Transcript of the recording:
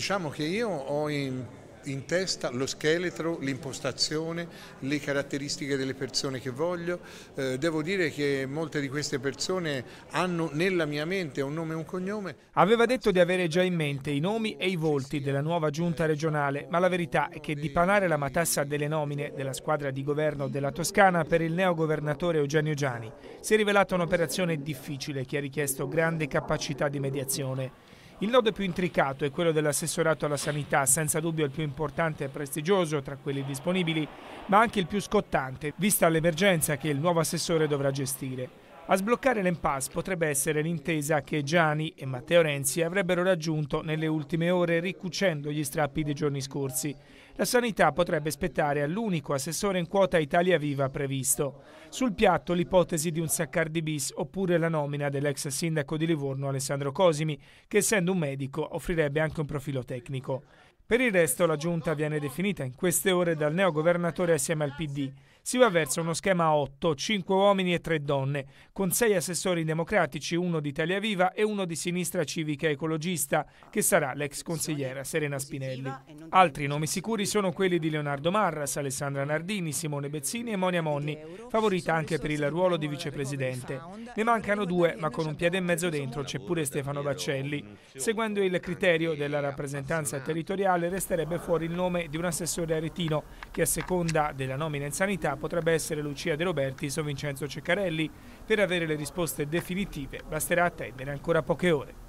Diciamo che io ho in, in testa lo scheletro, l'impostazione, le caratteristiche delle persone che voglio. Eh, devo dire che molte di queste persone hanno nella mia mente un nome e un cognome. Aveva detto di avere già in mente i nomi e i volti della nuova giunta regionale, ma la verità è che dipanare la matassa delle nomine della squadra di governo della Toscana per il neogovernatore Eugenio Giani si è rivelata un'operazione difficile che ha richiesto grande capacità di mediazione. Il nodo più intricato è quello dell'assessorato alla sanità, senza dubbio il più importante e prestigioso tra quelli disponibili, ma anche il più scottante, vista l'emergenza che il nuovo assessore dovrà gestire. A sbloccare l'impasse potrebbe essere l'intesa che Gianni e Matteo Renzi avrebbero raggiunto nelle ultime ore ricucendo gli strappi dei giorni scorsi. La sanità potrebbe spettare all'unico assessore in quota Italia Viva previsto. Sul piatto l'ipotesi di un Saccardi bis oppure la nomina dell'ex sindaco di Livorno Alessandro Cosimi, che essendo un medico offrirebbe anche un profilo tecnico. Per il resto la giunta viene definita in queste ore dal neo governatore assieme al PD si va verso uno schema a 8, 5 uomini e 3 donne, con 6 assessori democratici, uno di Italia Viva e uno di Sinistra Civica Ecologista, che sarà l'ex consigliera Serena Spinelli. Altri nomi sicuri sono quelli di Leonardo Marras, Alessandra Nardini, Simone Bezzini e Monia Monni, favorita anche per il ruolo di vicepresidente. Ne mancano due, ma con un piede e mezzo dentro c'è pure Stefano Baccelli. Seguendo il criterio della rappresentanza territoriale resterebbe fuori il nome di un assessore aretino che a seconda della nomina in sanità novità potrebbe essere Lucia De Robertis o Vincenzo Ceccarelli. Per avere le risposte definitive basterà attendere ancora poche ore.